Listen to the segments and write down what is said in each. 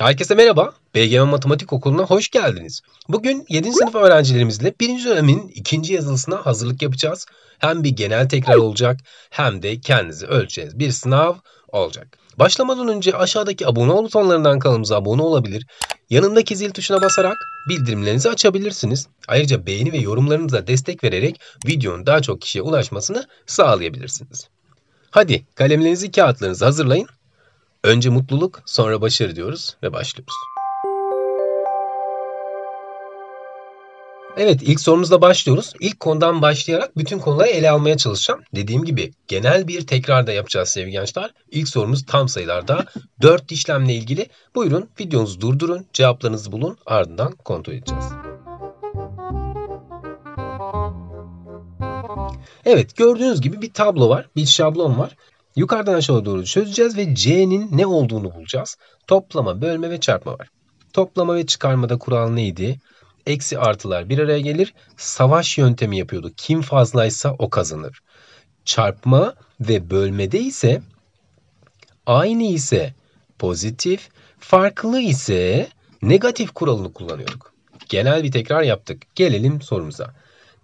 Herkese merhaba. BGM Matematik Okulu'na hoş geldiniz. Bugün 7. sınıf öğrencilerimizle 1. dönemin 2. yazılısına hazırlık yapacağız. Hem bir genel tekrar olacak hem de kendinizi ölçeceğiz. Bir sınav olacak. Başlamadan önce aşağıdaki abone ol butonlarından kanalımıza abone olabilir. Yanındaki zil tuşuna basarak bildirimlerinizi açabilirsiniz. Ayrıca beğeni ve yorumlarınıza destek vererek videonun daha çok kişiye ulaşmasını sağlayabilirsiniz. Hadi kalemlerinizi kağıtlarınızı hazırlayın Önce mutluluk, sonra başarı diyoruz ve başlıyoruz. Evet ilk sorumuzla başlıyoruz. İlk konudan başlayarak bütün konuları ele almaya çalışacağım. Dediğim gibi genel bir tekrar da yapacağız sevgili gençler. İlk sorumuz tam sayılarda 4 işlemle ilgili. Buyurun videonuzu durdurun, cevaplarınızı bulun ardından kontrol edeceğiz. Evet gördüğünüz gibi bir tablo var, bir şablon var. Yukarıdan aşağı doğru çözeceğiz ve C'nin ne olduğunu bulacağız. Toplama, bölme ve çarpma var. Toplama ve çıkarmada kural neydi? Eksi artılar bir araya gelir. Savaş yöntemi yapıyordu. Kim fazlaysa o kazanır. Çarpma ve bölmede ise aynı ise pozitif, farklı ise negatif kuralını kullanıyorduk. Genel bir tekrar yaptık. Gelelim sorumuza.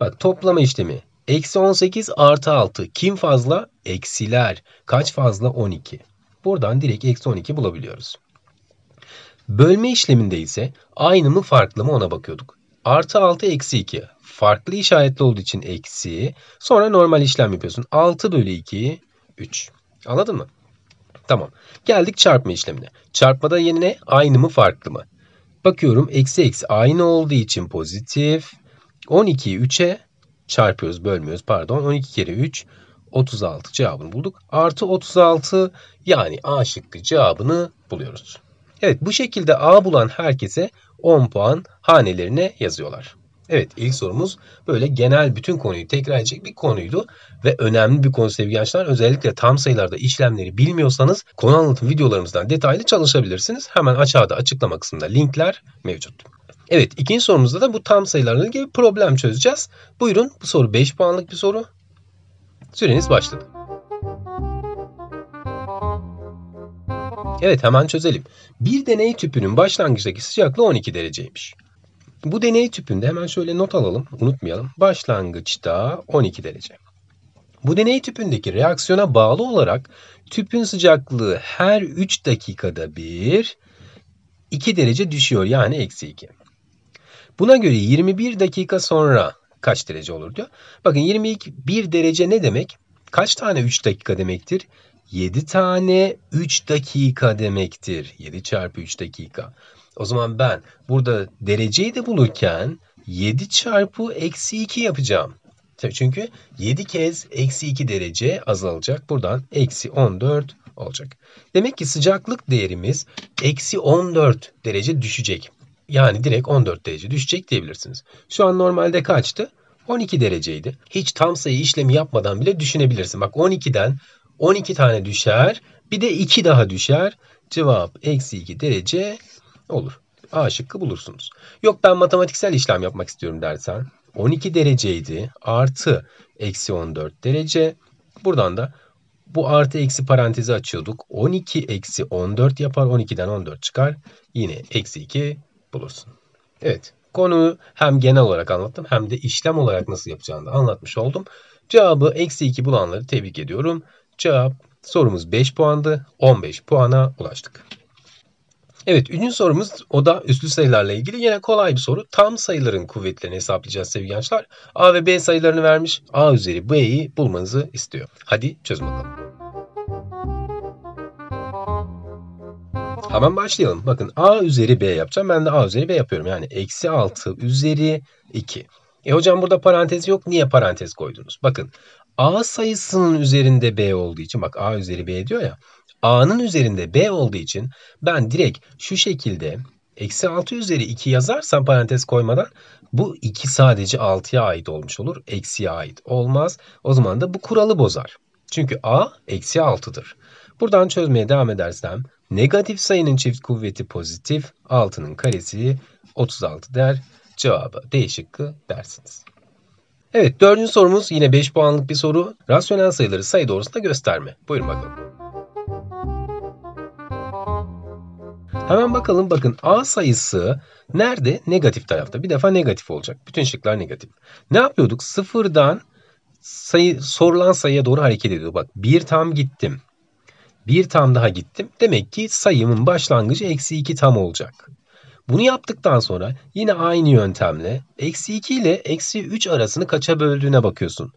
Bak toplama işlemi Eksi 18 artı 6. Kim fazla? Eksiler. Kaç fazla? 12. Buradan direkt eksi 12 bulabiliyoruz. Bölme işleminde ise aynı mı farklı mı ona bakıyorduk. Artı 6 eksi 2. Farklı işaretli olduğu için eksi. Sonra normal işlem yapıyorsun. 6 bölü 2 3. Anladın mı? Tamam. Geldik çarpma işlemine. Çarpmada yine Aynı mı farklı mı? Bakıyorum eksi eksi aynı olduğu için pozitif. 12'yi 3'e çarpıyoruz, bölmüyoruz pardon. 12 kere 3 36 cevabını bulduk. Artı 36 yani A şıkkı cevabını buluyoruz. Evet bu şekilde A bulan herkese 10 puan hanelerine yazıyorlar. Evet ilk sorumuz böyle genel bütün konuyu tekrar edecek bir konuydu ve önemli bir konu sevgili gençler. Özellikle tam sayılarda işlemleri bilmiyorsanız konu anlatım videolarımızdan detaylı çalışabilirsiniz. Hemen aşağıda açıklama kısmında linkler mevcut. Evet ikinci sorumuzda da bu tam sayılarla ilgili bir problem çözeceğiz. Buyurun bu soru 5 puanlık bir soru. Süreniz başladı. Evet hemen çözelim. Bir deney tüpünün başlangıçtaki sıcaklığı 12 dereceymiş. Bu deney tüpünde hemen şöyle not alalım, unutmayalım. Başlangıçta 12 derece. Bu deney tüpündeki reaksiyona bağlı olarak tüpün sıcaklığı her 3 dakikada bir 2 derece düşüyor yani eksi 2. Buna göre 21 dakika sonra kaç derece olur diyor. Bakın 21 derece ne demek? Kaç tane 3 dakika demektir? 7 tane 3 dakika demektir. 7 çarpı 3 dakika. O zaman ben burada dereceyi de bulurken 7 çarpı eksi 2 yapacağım. Çünkü 7 kez eksi 2 derece azalacak. Buradan eksi 14 olacak. Demek ki sıcaklık değerimiz eksi 14 derece düşecek. Yani direkt 14 derece düşecek diyebilirsiniz. Şu an normalde kaçtı? 12 dereceydi. Hiç tam sayı işlemi yapmadan bile düşünebilirsin. Bak 12'den 12 tane düşer. Bir de 2 daha düşer. Cevap eksi 2 derece olur. A şıkkı bulursunuz. Yok ben matematiksel işlem yapmak istiyorum dersen 12 dereceydi artı eksi 14 derece. Buradan da bu artı eksi parantezi açıyorduk. 12 eksi 14 yapar. 12'den 14 çıkar. Yine eksi 2 bulursun. Evet konuyu hem genel olarak anlattım hem de işlem olarak nasıl yapacağını da anlatmış oldum. Cevabı eksi 2 bulanları tebrik ediyorum. Cevap sorumuz 5 puandı. 15 puana ulaştık. Evet üçüncü sorumuz o da üslü sayılarla ilgili yine kolay bir soru. Tam sayıların kuvvetlerini hesaplayacağız sevgili gençler. A ve B sayılarını vermiş. A üzeri B'yi bulmanızı istiyor. Hadi çöz bakalım. Tamam başlayalım. Bakın a üzeri b yapacağım. Ben de a üzeri b yapıyorum. Yani eksi 6 üzeri 2. E hocam burada parantez yok. Niye parantez koydunuz? Bakın a sayısının üzerinde b olduğu için bak a üzeri b diyor ya. a'nın üzerinde b olduğu için ben direkt şu şekilde eksi 6 üzeri 2 yazarsam parantez koymadan bu 2 sadece 6'ya ait olmuş olur. Eksiye ait olmaz. O zaman da bu kuralı bozar. Çünkü a eksi 6'dır. Buradan çözmeye devam edersem Negatif sayının çift kuvveti pozitif. 6'nın karesi 36 der. Cevabı D şıkkı dersiniz. Evet dördüncü sorumuz yine 5 puanlık bir soru. Rasyonel sayıları sayı doğrusunda gösterme. Buyurun bakalım. Hemen bakalım bakın A sayısı nerede? Negatif tarafta. Bir defa negatif olacak. Bütün şıklar negatif. Ne yapıyorduk? Sıfırdan sayı, sorulan sayıya doğru hareket ediyor. Bak bir tam gittim. Bir tam daha gittim. Demek ki sayımın başlangıcı eksi 2 tam olacak. Bunu yaptıktan sonra yine aynı yöntemle eksi 2 ile eksi 3 arasını kaça böldüğüne bakıyorsun.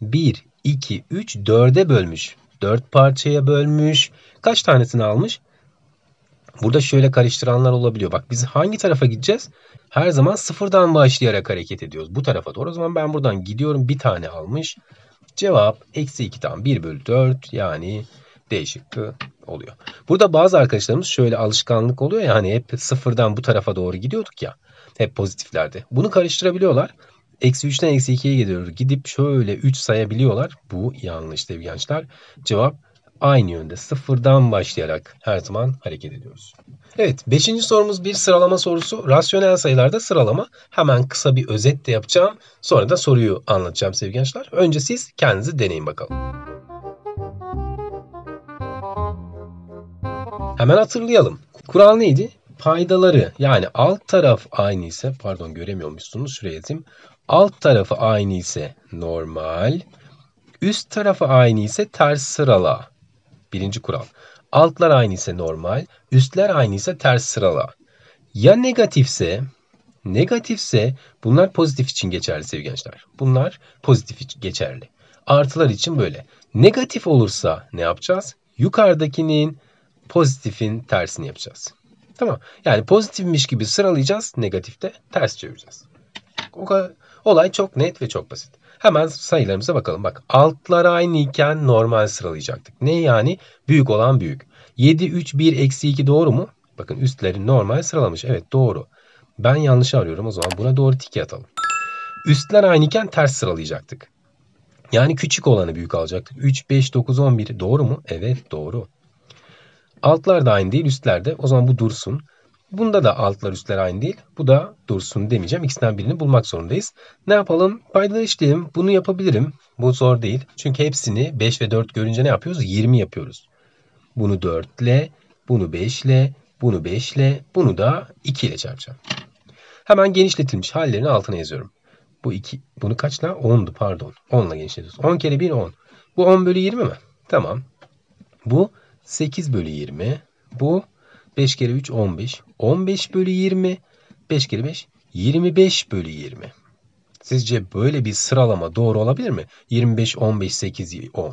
1, 2, 3, 4'e bölmüş. 4 parçaya bölmüş. Kaç tanesini almış? Burada şöyle karıştıranlar olabiliyor. Bak biz hangi tarafa gideceğiz? Her zaman sıfırdan başlayarak hareket ediyoruz. Bu tarafa doğru. O zaman ben buradan gidiyorum. Bir tane almış. Cevap eksi 2 tam 1 bölü 4 yani değişikliği oluyor. Burada bazı arkadaşlarımız şöyle alışkanlık oluyor ya hani hep sıfırdan bu tarafa doğru gidiyorduk ya. Hep pozitiflerde. Bunu karıştırabiliyorlar. Eksi 3'ten eksi 2'ye gidiyoruz. Gidip şöyle 3 sayabiliyorlar. Bu yanlış sevgili gençler. Cevap aynı yönde sıfırdan başlayarak her zaman hareket ediyoruz. Evet beşinci sorumuz bir sıralama sorusu. Rasyonel sayılarda sıralama. Hemen kısa bir özet de yapacağım. Sonra da soruyu anlatacağım sevgili gençler. Önce siz kendinizi deneyin bakalım. Hemen hatırlayalım. Kural neydi? Paydaları yani alt taraf aynı ise pardon göremiyormuşsunuz şuraya yazayım. Alt tarafı aynı ise normal. Üst tarafı aynı ise ters sırala. Birinci kural. Altlar aynı ise normal. Üstler aynı ise ters sırala. Ya negatifse negatifse bunlar pozitif için geçerli sevgili gençler. Bunlar pozitif için geçerli. Artılar için böyle. Negatif olursa ne yapacağız? Yukarıdakinin pozitifin tersini yapacağız. Tamam. Yani pozitifmiş gibi sıralayacağız. Negatifte ters çevireceğiz. O kadar, olay çok net ve çok basit. Hemen sayılarımıza bakalım. Bak altlar aynı normal sıralayacaktık. Ne yani? Büyük olan büyük. 7, 3, 1, eksi 2 doğru mu? Bakın üstleri normal sıralamış. Evet doğru. Ben yanlış arıyorum o zaman buna doğru tiki atalım. Üstler aynıken ters sıralayacaktık. Yani küçük olanı büyük alacaktık. 3, 5, 9, 11 doğru mu? Evet doğru. Altlar da aynı değil, üstler de. O zaman bu dursun. Bunda da altlar üstler aynı değil. Bu da dursun demeyeceğim. İkisinden birini bulmak zorundayız. Ne yapalım? Paydalar işleyelim. Bunu yapabilirim. Bu zor değil. Çünkü hepsini 5 ve 4 görünce ne yapıyoruz? 20 yapıyoruz. Bunu 4 ile, bunu 5 ile, bunu 5 ile, bunu da 2 ile çarpacağım. Hemen genişletilmiş hallerini altına yazıyorum. Bu 2, bunu kaçla? 10'du pardon. 10 ile genişletiyoruz. 10 kere 1 10. Bu 10 bölü 20 mi? Tamam. Bu 8 bölü 20. Bu 5 kere 3 15. 15 bölü 20. 5 kere 5 25 bölü 20. Sizce böyle bir sıralama doğru olabilir mi? 25, 15, 8, 10.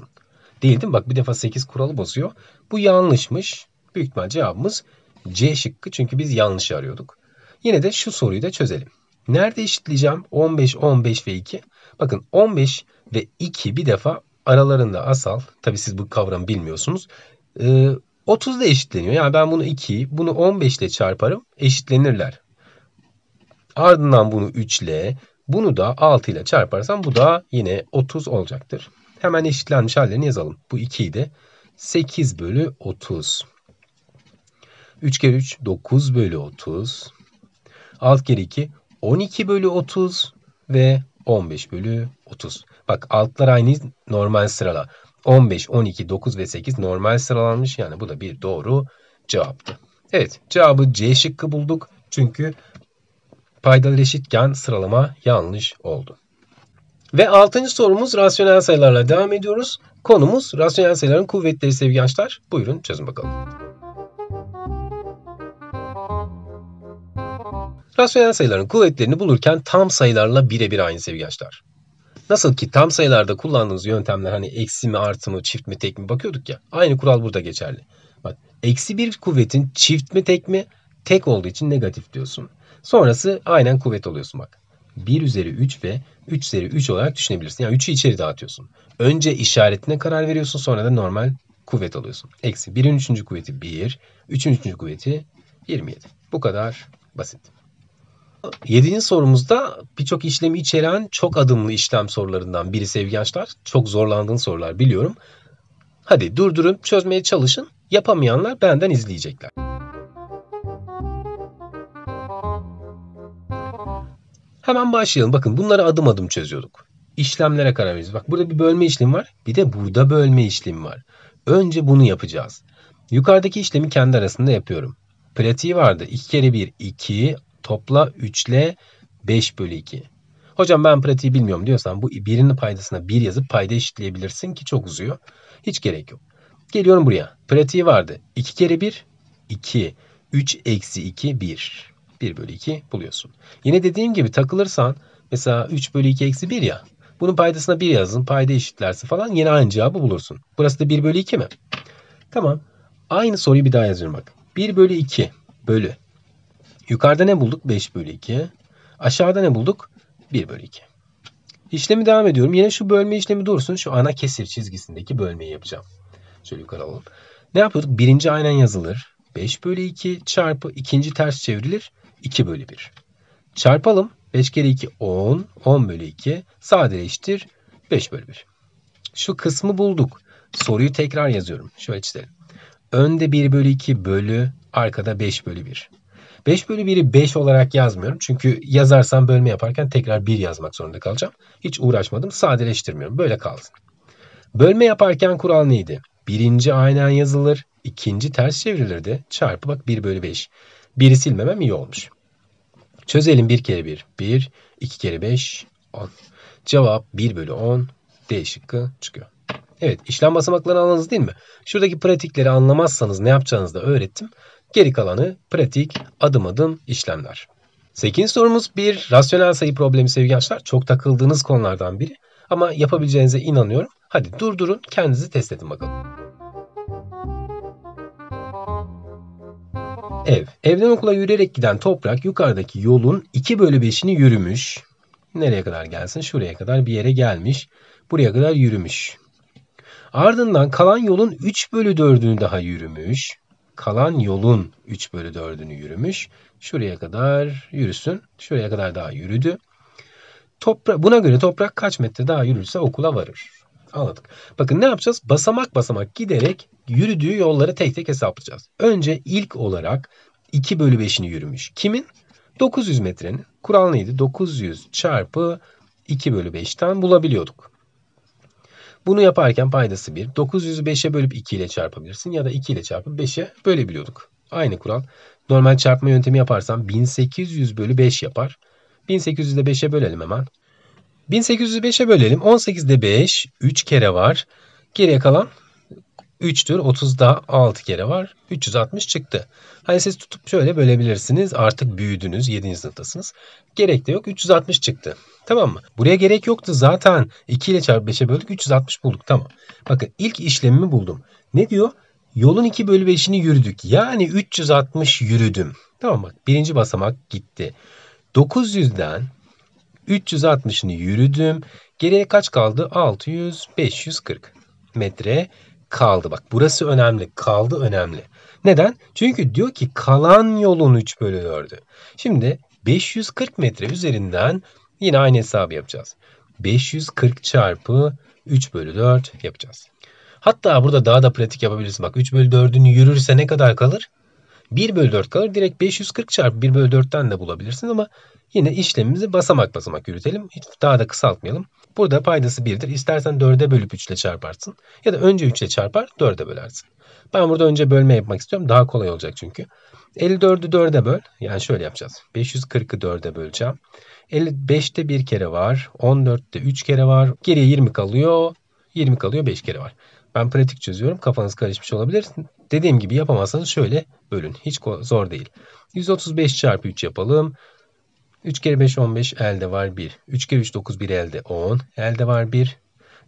Değil değil mi? Bak bir defa 8 kuralı bozuyor. Bu yanlışmış. Büyük ihtimal cevabımız C şıkkı. Çünkü biz yanlış arıyorduk. Yine de şu soruyu da çözelim. Nerede eşitleyeceğim? 15, 15 ve 2. Bakın 15 ve 2 bir defa aralarında asal. Tabi siz bu kavramı bilmiyorsunuz. 30 ile ee, eşitleniyor. Yani ben bunu 2, bunu 15 ile çarparım eşitlenirler. Ardından bunu 3 ile bunu da 6 ile çarparsam bu da yine 30 olacaktır. Hemen eşitlenmiş hallerini yazalım. Bu 2'yi de 8 bölü 30. 3 kere 3 9 bölü 30. 6 kere 2 12 bölü 30 ve 15 bölü 30. Bak altlar aynı normal sırala. 15, 12, 9 ve 8 normal sıralanmış. Yani bu da bir doğru cevaptı. Evet cevabı C şıkkı bulduk. Çünkü paydalar eşitken sıralama yanlış oldu. Ve 6. sorumuz rasyonel sayılarla devam ediyoruz. Konumuz rasyonel sayıların kuvvetleri sevgili gençler. Buyurun çözün bakalım. Rasyonel sayıların kuvvetlerini bulurken tam sayılarla birebir aynı sevgili gençler. Nasıl ki tam sayılarda kullandığımız yöntemler hani eksi mi artı mı çift mi tek mi bakıyorduk ya. Aynı kural burada geçerli. Bak eksi bir kuvvetin çift mi tek mi tek olduğu için negatif diyorsun. Sonrası aynen kuvvet oluyorsun bak. 1 üzeri 3 ve 3 üzeri 3 olarak düşünebilirsin. Yani 3'ü içeri dağıtıyorsun. Önce işaretine karar veriyorsun sonra da normal kuvvet alıyorsun. Eksi 1'in 3. kuvveti 1, 3'ün 3. kuvveti 27. Bu kadar basit. Yedinci sorumuzda birçok işlemi içeren çok adımlı işlem sorularından biri sevgili Çok zorlandığın sorular biliyorum. Hadi durdurun çözmeye çalışın. Yapamayanlar benden izleyecekler. Hemen başlayalım. Bakın bunları adım adım çözüyorduk. İşlemlere karar veriyoruz. Bak burada bir bölme işlemi var. Bir de burada bölme işlemi var. Önce bunu yapacağız. Yukarıdaki işlemi kendi arasında yapıyorum. Pratiği vardı. 2 kere 1 2, Topla 3 ile 5 bölü 2. Hocam ben pratiği bilmiyorum diyorsan bu birinin paydasına 1 yazıp payda eşitleyebilirsin ki çok uzuyor. Hiç gerek yok. Geliyorum buraya. Pratiği vardı. 2 kere 1 2. 3 eksi 2 1. 1 bölü 2 buluyorsun. Yine dediğim gibi takılırsan mesela 3 bölü 2 eksi 1 ya. Bunun paydasına 1 yazın. Payda eşitlerse falan yine aynı cevabı bulursun. Burası da 1 bölü 2 mi? Tamam. Aynı soruyu bir daha yazıyorum bak. 1 bölü 2 bölü Yukarıda ne bulduk? 5 bölü 2. Aşağıda ne bulduk? 1 bölü 2. İşlemi devam ediyorum. Yine şu bölme işlemi dursun. Şu ana kesir çizgisindeki bölmeyi yapacağım. Şöyle yukarı alalım. Ne yapıyorduk? Birinci aynen yazılır. 5 bölü 2 çarpı ikinci ters çevrilir. 2 bölü 1. Çarpalım. 5 kere 2 10. 10 bölü 2. Sadeleştir. 5 bölü 1. Şu kısmı bulduk. Soruyu tekrar yazıyorum. Şöyle çizelim. Önde 1 bölü 2 bölü arkada 5 bölü 1. 5 bölü 1'i 5 olarak yazmıyorum. Çünkü yazarsam bölme yaparken tekrar 1 yazmak zorunda kalacağım. Hiç uğraşmadım. Sadeleştirmiyorum. Böyle kalsın. Bölme yaparken kural neydi? Birinci aynen yazılır. ikinci ters çevrilirdi. Çarpı bak 1 bölü 5. 1'i silmemem iyi olmuş. Çözelim 1 kere 1. 1, 2 kere 5, 10. Cevap 1 bölü 10. D şıkkı çıkıyor. Evet işlem basamaklarını anladınız değil mi? Şuradaki pratikleri anlamazsanız ne yapacağınızı da öğrettim. Geri kalanı pratik adım adım işlemler. Sekiz sorumuz bir rasyonel sayı problemi sevgili gençler. Çok takıldığınız konulardan biri. Ama yapabileceğinize inanıyorum. Hadi durdurun kendinizi test edin bakalım. Ev. Evden okula yürüyerek giden toprak yukarıdaki yolun 2 bölü 5'ini yürümüş. Nereye kadar gelsin? Şuraya kadar bir yere gelmiş. Buraya kadar yürümüş. Ardından kalan yolun 3 bölü 4'ünü daha yürümüş kalan yolun 3 bölü 4'ünü yürümüş. Şuraya kadar yürüsün. Şuraya kadar daha yürüdü. Topra buna göre toprak kaç metre daha yürürse okula varır. Anladık. Bakın ne yapacağız? Basamak basamak giderek yürüdüğü yolları tek tek hesaplayacağız. Önce ilk olarak 2 bölü 5'ini yürümüş. Kimin? 900 metrenin. Kural neydi? 900 çarpı 2 bölü 5'ten bulabiliyorduk. Bunu yaparken paydası 1. 905'e bölüp 2 ile çarpabilirsin ya da 2 ile çarpıp 5'e biliyorduk. Aynı kural. Normal çarpma yöntemi yaparsam 1800 bölü 5 yapar. 1800'ü de 5'e bölelim hemen. 1800'ü 5'e bölelim. 18'de 5 3 kere var. Geriye kalan 3'tür. 30'da 6 kere var. 360 çıktı. Hani siz tutup şöyle bölebilirsiniz. Artık büyüdünüz. 7. sınıftasınız. Gerek de yok. 360 çıktı. Tamam mı? Buraya gerek yoktu zaten. 2 ile çarp 5'e böldük 360 bulduk tamam. Bakın ilk işlemimi buldum. Ne diyor? Yolun 2 bölü 5'ini yürüdük. Yani 360 yürüdüm. Tamam bak birinci basamak gitti. 900'den 360'ını yürüdüm. Geriye kaç kaldı? 600, 540 metre kaldı. Bak burası önemli. Kaldı önemli. Neden? Çünkü diyor ki kalan yolun 3 bölü 4'ü. Şimdi 540 metre üzerinden Yine aynı hesabı yapacağız. 540 çarpı 3 bölü 4 yapacağız. Hatta burada daha da pratik yapabiliriz. Bak 3 bölü 4'ün yürürse ne kadar kalır? 1 bölü 4 kalır. Direkt 540 çarpı 1 bölü 4'ten de bulabilirsin ama yine işlemimizi basamak basamak yürütelim. Hiç daha da kısaltmayalım. Burada paydası 1'dir. İstersen 4'e bölüp 3 ile çarparsın. Ya da önce 3 ile çarpar 4'e bölersin. Ben burada önce bölme yapmak istiyorum. Daha kolay olacak çünkü. 54'ü 4'e böl. Yani şöyle yapacağız. 540'ı 4'e böleceğim. 55'te bir kere var. 14'te 3 kere var. Geriye 20 kalıyor. 20 kalıyor 5 kere var. Ben pratik çözüyorum. Kafanız karışmış olabilir. Dediğim gibi yapamazsanız şöyle bölün. Hiç zor değil. 135 çarpı 3 yapalım. 3 kere 5 15 elde var 1. 3 kere 3 9 1 elde 10. Elde var 1.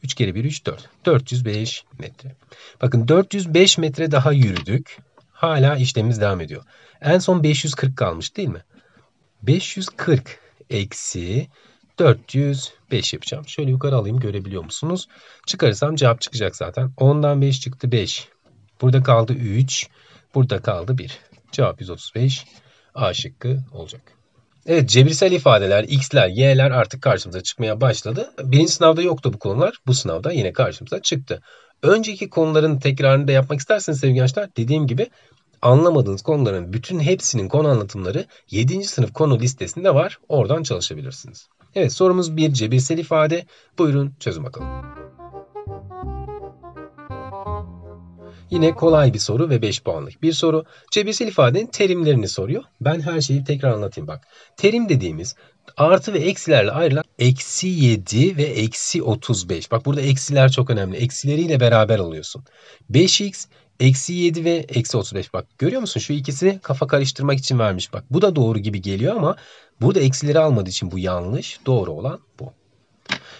3 kere 1 3 4. 405 metre. Bakın 405 metre daha yürüdük. Hala işlemimiz devam ediyor. En son 540 kalmış değil mi? 540 eksi 405 yapacağım. Şöyle yukarı alayım görebiliyor musunuz? Çıkarırsam cevap çıkacak zaten. 10'dan 5 çıktı 5. Burada kaldı 3. Burada kaldı 1. Cevap 135. A şıkkı olacak. Evet cebirsel ifadeler, x'ler, y'ler artık karşımıza çıkmaya başladı. Birinci sınavda yoktu bu konular. Bu sınavda yine karşımıza çıktı. Önceki konuların tekrarını da yapmak isterseniz sevgili gençler dediğim gibi anlamadığınız konuların bütün hepsinin konu anlatımları 7. sınıf konu listesinde var. Oradan çalışabilirsiniz. Evet sorumuz bir cebirsel ifade. Buyurun çözün bakalım. Yine kolay bir soru ve 5 puanlık bir soru. Cebirsel ifadenin terimlerini soruyor. Ben her şeyi tekrar anlatayım bak. Terim dediğimiz artı ve eksilerle ayrılan eksi 7 ve eksi 35. Bak burada eksiler çok önemli. Eksileriyle beraber alıyorsun. 5x Eksi 7 ve eksi 35 bak görüyor musun şu ikisini kafa karıştırmak için vermiş bak. Bu da doğru gibi geliyor ama burada eksileri almadığı için bu yanlış. Doğru olan bu.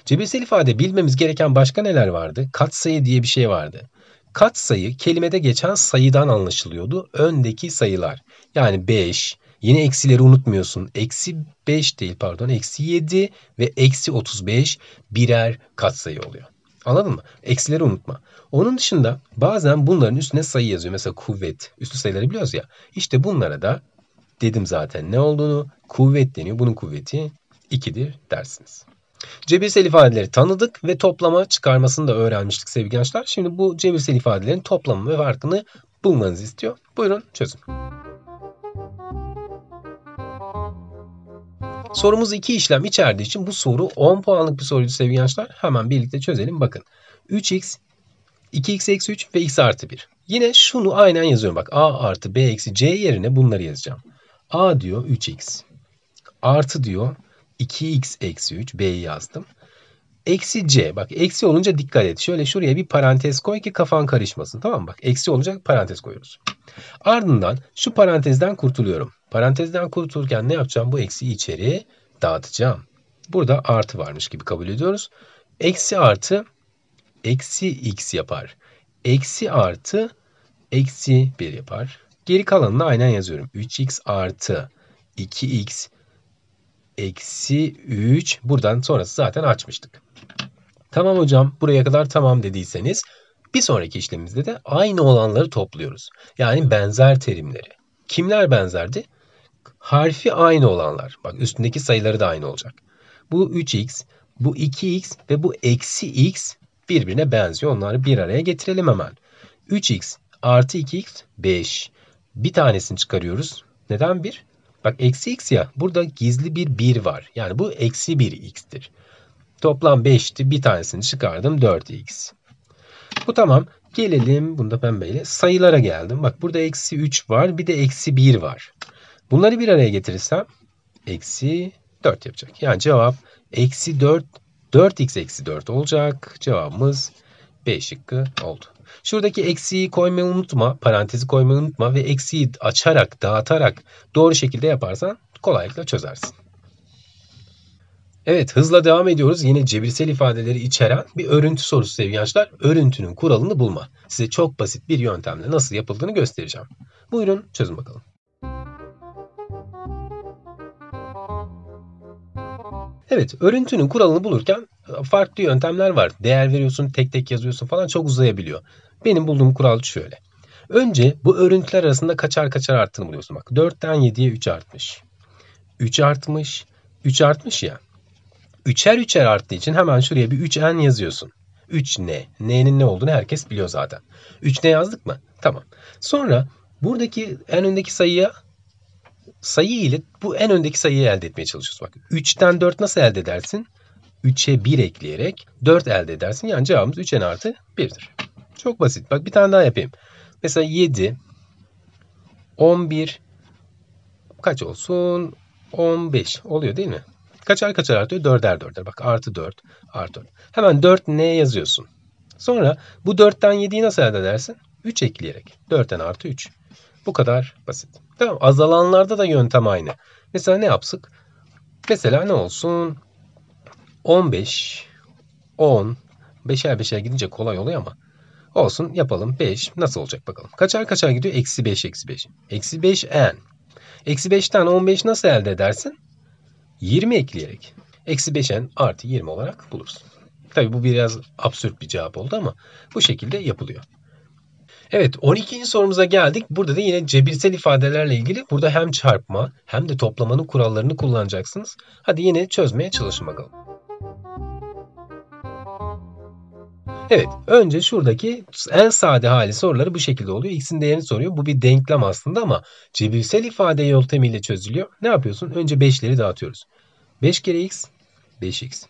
Cebirsel ifade bilmemiz gereken başka neler vardı? Katsayı diye bir şey vardı. Katsayı kelimede geçen sayıdan anlaşılıyordu. Öndeki sayılar yani 5, Yine eksileri unutmuyorsun. Eksi 5 değil pardon. Eksi 7 ve eksi 35 birer katsayı oluyor. Anladın mı? Eksileri unutma. Onun dışında bazen bunların üstüne sayı yazıyor. Mesela kuvvet. Üstü sayıları biliyoruz ya. İşte bunlara da dedim zaten ne olduğunu. Kuvvet deniyor. Bunun kuvveti 2'dir dersiniz. Cebirsel ifadeleri tanıdık ve toplama çıkarmasını da öğrenmiştik sevgili gençler. Şimdi bu cebirsel ifadelerin toplamı ve farkını bulmanızı istiyor. Buyurun çözün. Sorumuz iki işlem içerdiği için bu soru 10 puanlık bir soruydu sevgili gençler. Hemen birlikte çözelim bakın. 3x 2x eksi 3 ve x artı 1. Yine şunu aynen yazıyorum bak. a artı b eksi c yerine bunları yazacağım. a diyor 3x. Artı diyor 2x eksi 3 b'yi yazdım. Eksi c bak eksi olunca dikkat et. Şöyle şuraya bir parantez koy ki kafan karışmasın tamam mı? Bak eksi olunca parantez koyuyoruz. Ardından şu parantezden kurtuluyorum. Parantezden kurtulurken ne yapacağım? Bu eksi içeri dağıtacağım. Burada artı varmış gibi kabul ediyoruz. Eksi artı eksi x yapar. Eksi artı eksi 1 yapar. Geri kalanını aynen yazıyorum. 3x artı 2x eksi 3. Buradan sonrası zaten açmıştık. Tamam hocam buraya kadar tamam dediyseniz bir sonraki işlemimizde de aynı olanları topluyoruz. Yani benzer terimleri. Kimler benzerdi? harfi aynı olanlar. Bak üstündeki sayıları da aynı olacak. Bu 3x, bu 2x ve bu eksi x birbirine benziyor. Onları bir araya getirelim hemen. 3x artı 2x 5. Bir tanesini çıkarıyoruz. Neden 1? Bak eksi x ya. Burada gizli bir 1 var. Yani bu eksi 1x'tir. Toplam 5'ti. Bir tanesini çıkardım. 4x. Bu tamam. Gelelim bunda pembeyle sayılara geldim. Bak burada eksi 3 var. Bir de eksi 1 var. Bunları bir araya getirirsem eksi 4 yapacak. Yani cevap eksi 4 4x eksi 4 olacak. Cevabımız B şıkkı oldu. Şuradaki eksiyi koymayı unutma. Parantezi koymayı unutma ve eksiyi açarak, dağıtarak doğru şekilde yaparsan kolaylıkla çözersin. Evet hızla devam ediyoruz. Yine cebirsel ifadeleri içeren bir örüntü sorusu sevgili gençler. Örüntünün kuralını bulma. Size çok basit bir yöntemle nasıl yapıldığını göstereceğim. Buyurun çözün bakalım. Evet, örüntünün kuralını bulurken e, farklı yöntemler var. Değer veriyorsun, tek tek yazıyorsun falan çok uzayabiliyor. Benim bulduğum kural şöyle. Önce bu örüntüler arasında kaçar kaçar arttığını buluyorsun. Bak 4'ten 7'ye 3 artmış. 3 artmış. 3 artmış ya. 3'er 3'er arttığı için hemen şuraya bir 3n yazıyorsun. 3n. n'nin ne olduğunu herkes biliyor zaten. 3n yazdık mı? Tamam. Sonra buradaki en öndeki sayıya sayı ile bu en öndeki sayıyı elde etmeye çalışıyoruz. Bak 3'ten 4 nasıl elde edersin? 3'e 1 ekleyerek 4 elde edersin. Yani cevabımız 3n artı 1'dir. Çok basit. Bak bir tane daha yapayım. Mesela 7, 11, kaç olsun? 15 oluyor değil mi? Kaçar kaçar artıyor? 4'er 4'er. Bak artı 4, artı 4. Hemen 4 ne yazıyorsun. Sonra bu 4'ten 7'yi nasıl elde edersin? 3 ekleyerek. 4'ten artı 3. Bu kadar basit. Tamam azalanlarda da yöntem aynı. Mesela ne yapsak? Mesela ne olsun? 15, 10, 5'er 5'er gidince kolay oluyor ama. Olsun yapalım. 5 nasıl olacak bakalım. Kaçar kaçar gidiyor? Eksi 5, eksi 5. Eksi 5 n. Eksi 5'ten 15 nasıl elde edersin? 20 ekleyerek. Eksi 5 n artı 20 olarak bulursun. Tabi bu biraz absürt bir cevap oldu ama bu şekilde yapılıyor. Evet 12. sorumuza geldik. Burada da yine cebirsel ifadelerle ilgili burada hem çarpma hem de toplamanın kurallarını kullanacaksınız. Hadi yine çözmeye çalışın bakalım. Evet önce şuradaki en sade hali soruları bu şekilde oluyor. X'in değerini soruyor. Bu bir denklem aslında ama cebirsel ifade yöntemiyle çözülüyor. Ne yapıyorsun? Önce 5'leri dağıtıyoruz. 5 kere x 5x.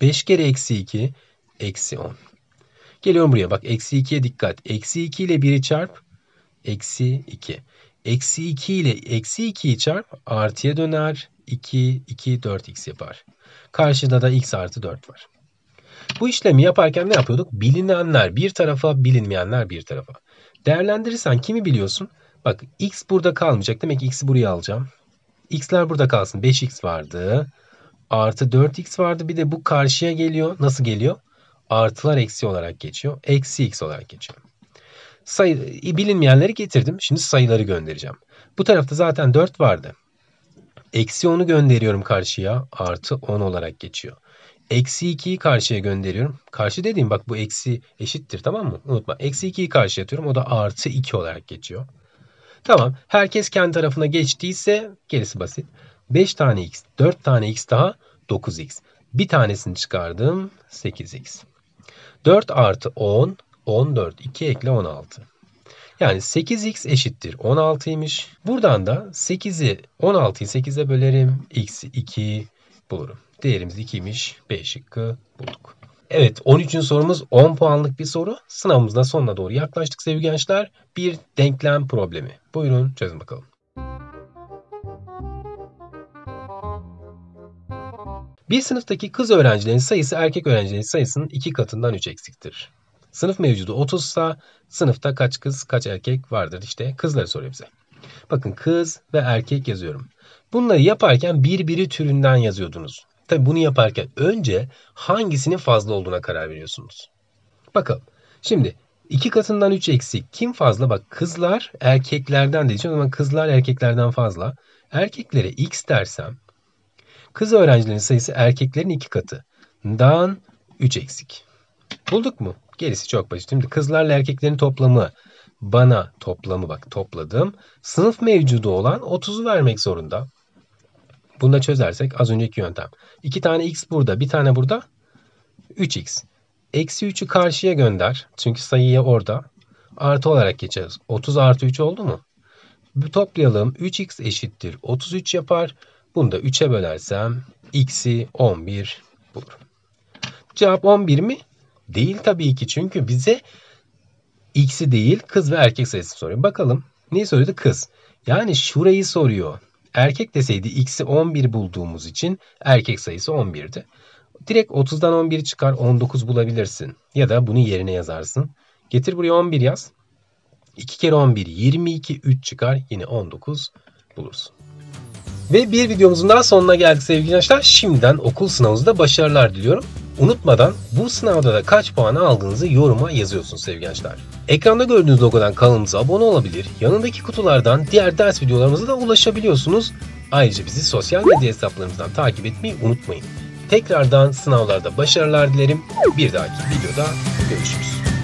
5 kere eksi 2 eksi 10. Geliyorum buraya bak eksi 2'ye dikkat. Eksi 2 ile 1'i çarp. Eksi 2. Eksi 2 ile eksi 2'yi çarp artıya döner. 2, 2, 4x yapar. Karşıda da x artı 4 var. Bu işlemi yaparken ne yapıyorduk? Bilinenler bir tarafa, bilinmeyenler bir tarafa. Değerlendirirsen kimi biliyorsun? Bak x burada kalmayacak. Demek x'i buraya alacağım. x'ler burada kalsın. 5x vardı. Artı 4x vardı. Bir de bu karşıya geliyor. Nasıl geliyor? artılar eksi olarak geçiyor. Eksi x olarak geçiyor. Sayı, e, bilinmeyenleri getirdim. Şimdi sayıları göndereceğim. Bu tarafta zaten 4 vardı. Eksi 10'u gönderiyorum karşıya. Artı 10 olarak geçiyor. Eksi 2'yi karşıya gönderiyorum. Karşı dediğim bak bu eksi eşittir tamam mı? Unutma. Eksi 2'yi karşıya atıyorum. O da artı 2 olarak geçiyor. Tamam. Herkes kendi tarafına geçtiyse gerisi basit. 5 tane x, 4 tane x daha 9x. Bir tanesini çıkardım 8x. 4 artı 10, 14. 2 ekle 16. Yani 8x eşittir 16'ymış. Buradan da 8'i 16'yı 8'e bölerim. X'i 2 bulurum. Değerimiz 2'ymiş. B şıkkı bulduk. Evet 13. sorumuz 10 puanlık bir soru. Sınavımızda sonuna doğru yaklaştık sevgili gençler. Bir denklem problemi. Buyurun çözün bakalım. Bir sınıftaki kız öğrencilerin sayısı erkek öğrencilerin sayısının iki katından üç eksiktir. Sınıf mevcudu 30 ise sınıfta kaç kız kaç erkek vardır? İşte kızları soruyor bize. Bakın kız ve erkek yazıyorum. Bunları yaparken birbiri türünden yazıyordunuz. Tabi bunu yaparken önce hangisinin fazla olduğuna karar veriyorsunuz. Bakalım. Şimdi iki katından 3 eksik. Kim fazla? Bak kızlar erkeklerden diyeceğim ama kızlar erkeklerden fazla. Erkeklere x dersem Kız öğrencilerin sayısı erkeklerin iki katı. Dan 3 eksik. Bulduk mu? Gerisi çok basit. Şimdi kızlarla erkeklerin toplamı bana toplamı bak topladım. Sınıf mevcudu olan 30'u vermek zorunda. Bunu da çözersek az önceki yöntem. 2 tane x burada, bir tane burada. 3x. Eksi 3'ü karşıya gönder. Çünkü sayıyı orada. Artı olarak geçeriz. 30 artı 3 oldu mu? Bir toplayalım. 3x eşittir. 33 yapar. Bunu da 3'e bölersem x'i 11 bulurum. Cevap 11 mi? Değil tabii ki çünkü bize x'i değil kız ve erkek sayısı soruyor. Bakalım neyi soruyordu? Kız. Yani şurayı soruyor. Erkek deseydi x'i 11 bulduğumuz için erkek sayısı 11'di. Direkt 30'dan 11 çıkar 19 bulabilirsin. Ya da bunu yerine yazarsın. Getir buraya 11 yaz. 2 kere 11 22 3 çıkar yine 19 bulursun. Ve bir videomuzun daha sonuna geldik sevgili gençler. Şimdiden okul sınavınızda başarılar diliyorum. Unutmadan bu sınavda da kaç puanı aldığınızı yoruma yazıyorsunuz sevgili gençler. Ekranda gördüğünüz logodan kanalımıza abone olabilir, yanındaki kutulardan diğer ders videolarımıza da ulaşabiliyorsunuz. Ayrıca bizi sosyal medya hesaplarımızdan takip etmeyi unutmayın. Tekrardan sınavlarda başarılar dilerim. Bir dahaki videoda görüşürüz.